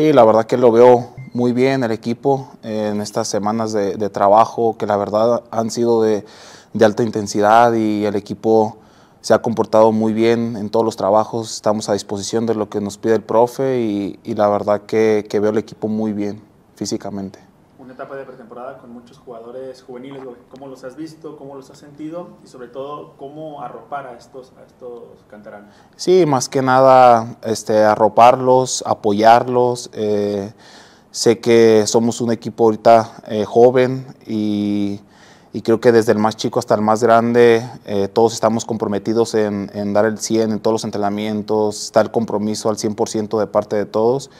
Y la verdad que lo veo muy bien el equipo en estas semanas de, trabajo que la verdad han sido de, alta intensidad y el equipo se ha comportado muy bien en todos los trabajos. Estamos a disposición de lo que nos pide el profe y, la verdad que veo el equipo muy bien físicamente etapa de pretemporada con muchos jugadores juveniles, ¿cómo los has visto? ¿Cómo los has sentido? Y sobre todo, ¿cómo arropar a estos, a estos canteranos? Sí, más que nada, este, arroparlos, apoyarlos. Eh, sé que somos un equipo ahorita eh, joven y, y, creo que desde el más chico hasta el más grande, eh, todos estamos comprometidos en, en dar el 100 en todos los entrenamientos, está el compromiso al 100% de parte de todos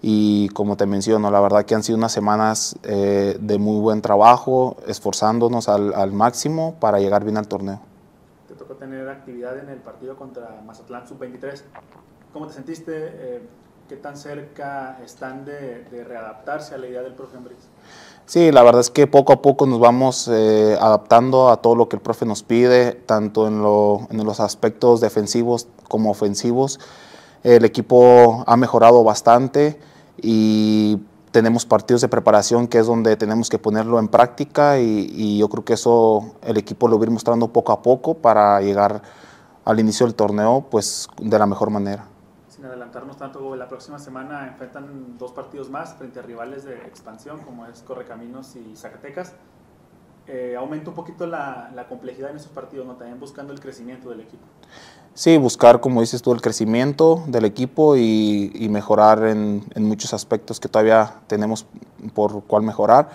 y como te menciono, la verdad que han sido unas semanas eh, de muy buen trabajo, esforzándonos al, máximo para llegar bien al torneo. Te tocó tener actividad en el partido contra Mazatlán Sub-23. ¿Cómo te sentiste? Eh, ¿Qué tan cerca están de, readaptarse a la idea del profe Ambris? Sí, la verdad es que poco a poco nos vamos eh, adaptando a todo lo que el profe nos pide, tanto en, en los aspectos defensivos como ofensivos. El equipo ha mejorado bastante y tenemos partidos de preparación que es donde tenemos que ponerlo en práctica y, yo creo que eso el equipo lo va a ir mostrando poco a poco para llegar al inicio del torneo pues de la mejor manera. Sin adelantarnos tanto, la próxima semana enfrentan dos partidos más frente a rivales de expansión como es Correcaminos y Zacatecas. Eh, aumenta un poquito la, complejidad en esos partidos, ¿no? También buscando el crecimiento del equipo. Sí, buscar, como dices tú, el crecimiento del equipo y, mejorar en, muchos aspectos que todavía tenemos por cual mejorar.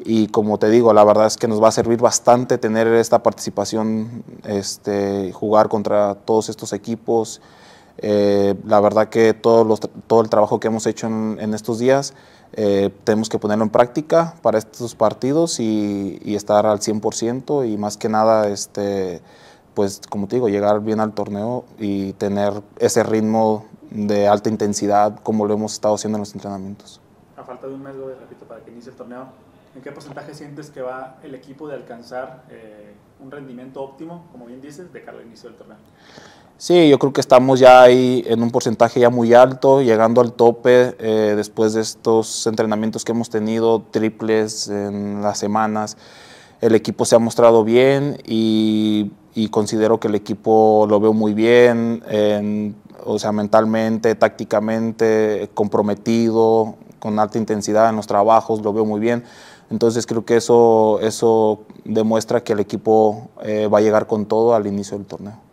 Y como te digo, la verdad es que nos va a servir bastante tener esta participación, este, jugar contra todos estos equipos, eh, la verdad que todo, todo el trabajo que hemos hecho en, estos días eh, tenemos que ponerlo en práctica para estos partidos y, estar al 100% y más que nada, este, pues como te digo, llegar bien al torneo y tener ese ritmo de alta intensidad como lo hemos estado haciendo en los entrenamientos. A falta de un mes, repito, para que inicie el torneo, ¿en qué porcentaje sientes que va el equipo de alcanzar eh, un rendimiento óptimo, como bien dices, de cara al inicio del torneo? Sí, yo creo que estamos ya ahí en un porcentaje ya muy alto, llegando al tope eh, después de estos entrenamientos que hemos tenido, triples en las semanas. El equipo se ha mostrado bien y, considero que el equipo lo veo muy bien, o sea, mentalmente, tácticamente, comprometido, con alta intensidad en los trabajos, lo veo muy bien. Entonces creo que eso, eso demuestra que el equipo eh, va a llegar con todo al inicio del torneo.